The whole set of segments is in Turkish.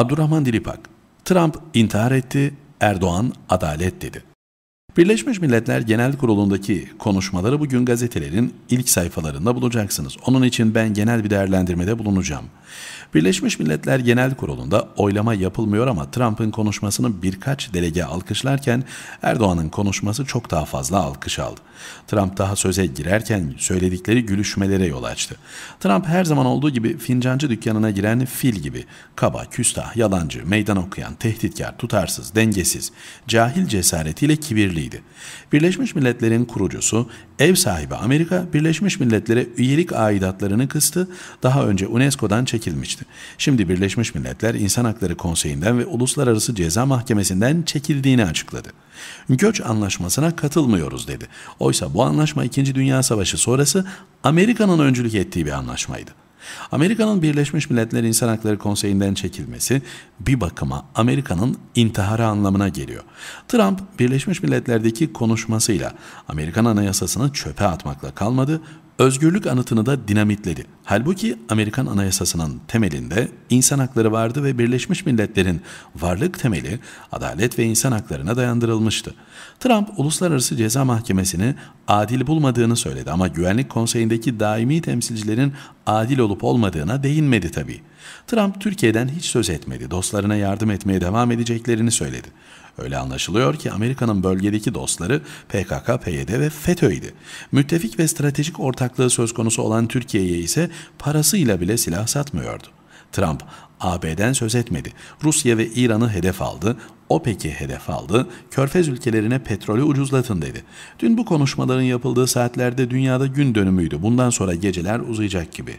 Abdurrahman Dilipak, Trump intihar etti, Erdoğan adalet dedi. Birleşmiş Milletler Genel Kurulu'ndaki konuşmaları bugün gazetelerin ilk sayfalarında bulacaksınız. Onun için ben genel bir değerlendirmede bulunacağım. Birleşmiş Milletler Genel Kurulu'nda oylama yapılmıyor ama Trump'ın konuşmasını birkaç delege alkışlarken Erdoğan'ın konuşması çok daha fazla alkış aldı. Trump daha söze girerken söyledikleri gülüşmelere yol açtı. Trump her zaman olduğu gibi fincancı dükkanına giren fil gibi kaba, küstah, yalancı, meydan okuyan, tehditkar, tutarsız, dengesiz, cahil cesaretiyle kibirliydi üyeydi. Birleşmiş Milletler'in kurucusu, ev sahibi Amerika, Birleşmiş Milletler'e üyelik aidatlarını kıstı, daha önce UNESCO'dan çekilmişti. Şimdi Birleşmiş Milletler İnsan Hakları Konseyi'nden ve Uluslararası Ceza Mahkemesi'nden çekildiğini açıkladı. Göç anlaşmasına katılmıyoruz dedi. Oysa bu anlaşma 2. Dünya Savaşı sonrası Amerika'nın öncülük ettiği bir anlaşmaydı. Amerika'nın Birleşmiş Milletler İnsan Hakları Konseyi'nden çekilmesi bir bakıma Amerika'nın intiharı anlamına geliyor. Trump Birleşmiş Milletler'deki konuşmasıyla Amerikan anayasasını çöpe atmakla kalmadı, özgürlük anıtını da dinamitledi. Halbuki Amerikan anayasasının temelinde insan hakları vardı ve Birleşmiş Milletler'in varlık temeli adalet ve insan haklarına dayandırılmıştı. Trump uluslararası ceza mahkemesini adil bulmadığını söyledi ama Güvenlik Konseyi'ndeki daimi temsilcilerin adil olup olmadığına değinmedi tabii. Trump Türkiye'den hiç söz etmedi. Dostlarına yardım etmeye devam edeceklerini söyledi. Öyle anlaşılıyor ki Amerika'nın bölgedeki dostları PKK, PYD ve FETÖ'ydü. Müttefik ve stratejik ortaklığı söz konusu olan Türkiye'ye ise parasıyla bile silah satmıyordu. Trump AB'den söz etmedi. Rusya ve İran'ı hedef aldı, OPEC'i hedef aldı, körfez ülkelerine petrolü ucuzlatın dedi. Dün bu konuşmaların yapıldığı saatlerde dünyada gün dönümüydü. Bundan sonra geceler uzayacak gibi.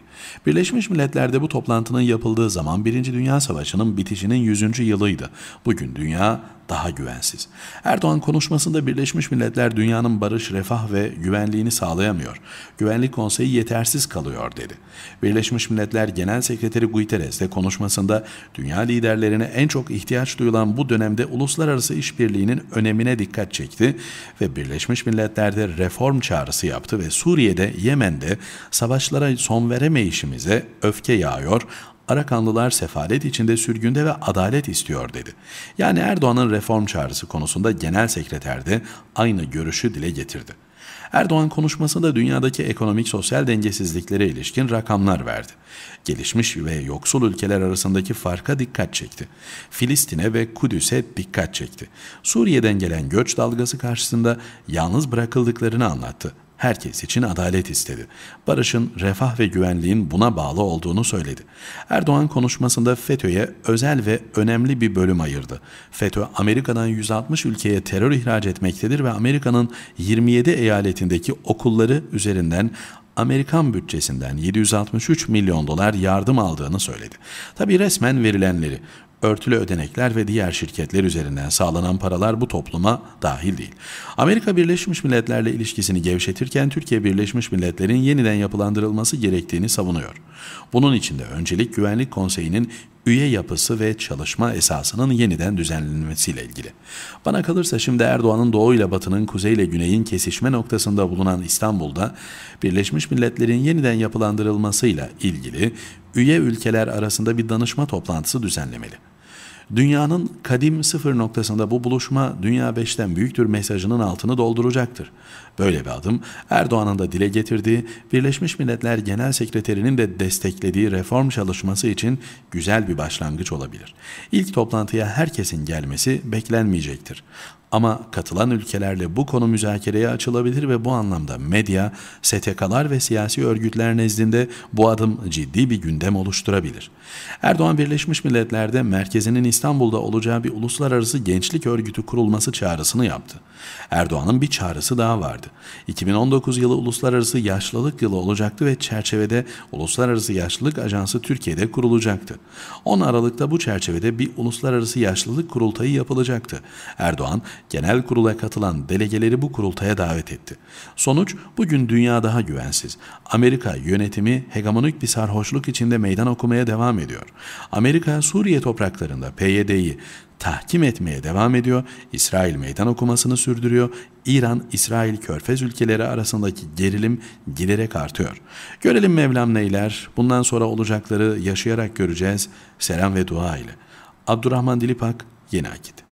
Birleşmiş Milletler'de bu toplantının yapıldığı zaman Birinci Dünya Savaşı'nın bitişinin 100. yılıydı. Bugün dünya daha güvensiz. Erdoğan konuşmasında Birleşmiş Milletler dünyanın barış, refah ve güvenliğini sağlayamıyor. Güvenlik Konseyi yetersiz kalıyor dedi. Birleşmiş Milletler Genel Sekreteri Guterres de konuşması çalışmasında dünya liderlerine en çok ihtiyaç duyulan bu dönemde uluslararası işbirliğinin önemine dikkat çekti ve Birleşmiş Milletler'de reform çağrısı yaptı ve Suriye'de, Yemen'de savaşlara son veremeyişimize öfke yağıyor, Arakanlılar sefalet içinde sürgünde ve adalet istiyor dedi. Yani Erdoğan'ın reform çağrısı konusunda genel sekreterde aynı görüşü dile getirdi. Erdoğan konuşmasında dünyadaki ekonomik sosyal dengesizliklere ilişkin rakamlar verdi. Gelişmiş ve yoksul ülkeler arasındaki farka dikkat çekti. Filistin'e ve Kudüs'e dikkat çekti. Suriye'den gelen göç dalgası karşısında yalnız bırakıldıklarını anlattı herkes için adalet istedi. Barış'ın refah ve güvenliğin buna bağlı olduğunu söyledi. Erdoğan konuşmasında FETÖ'ye özel ve önemli bir bölüm ayırdı. FETÖ Amerika'dan 160 ülkeye terör ihraç etmektedir ve Amerika'nın 27 eyaletindeki okulları üzerinden Amerikan bütçesinden 763 milyon dolar yardım aldığını söyledi. Tabi resmen verilenleri örtülü ödenekler ve diğer şirketler üzerinden sağlanan paralar bu topluma dahil değil. Amerika Birleşmiş Milletler'le ilişkisini gevşetirken Türkiye Birleşmiş Milletler'in yeniden yapılandırılması gerektiğini savunuyor. Bunun için de öncelik Güvenlik Konseyi'nin üye yapısı ve çalışma esasının yeniden düzenlenmesiyle ilgili. Bana kalırsa şimdi Erdoğan'ın doğu ile batının, kuzey ile güneyin kesişme noktasında bulunan İstanbul'da Birleşmiş Milletler'in yeniden yapılandırılmasıyla ilgili üye ülkeler arasında bir danışma toplantısı düzenlemeli. Dünyanın kadim sıfır noktasında bu buluşma dünya 5'ten büyüktür mesajının altını dolduracaktır. Böyle bir adım Erdoğan'ın da dile getirdiği Birleşmiş Milletler Genel Sekreterinin de desteklediği reform çalışması için güzel bir başlangıç olabilir. İlk toplantıya herkesin gelmesi beklenmeyecektir. Ama katılan ülkelerle bu konu müzakereye açılabilir ve bu anlamda medya, STK'lar ve siyasi örgütler nezdinde bu adım ciddi bir gündem oluşturabilir. Erdoğan Birleşmiş Milletler'de merkezinin İstanbul'da olacağı bir uluslararası gençlik örgütü kurulması çağrısını yaptı. Erdoğan'ın bir çağrısı daha vardı. 2019 yılı uluslararası yaşlılık yılı olacaktı ve çerçevede Uluslararası Yaşlılık Ajansı Türkiye'de kurulacaktı. 10 Aralık'ta bu çerçevede bir uluslararası yaşlılık kurultayı yapılacaktı. Erdoğan, genel kurula katılan delegeleri bu kurultaya davet etti. Sonuç bugün dünya daha güvensiz. Amerika yönetimi hegemonik bir sarhoşluk içinde meydan okumaya devam ediyor. Amerika Suriye topraklarında PYD'yi tahkim etmeye devam ediyor. İsrail meydan okumasını sürdürüyor. İran, İsrail, Körfez ülkeleri arasındaki gerilim giderek artıyor. Görelim Mevlam neyler. Bundan sonra olacakları yaşayarak göreceğiz. Selam ve dua ile. Abdurrahman Dilipak, Yeni Akit.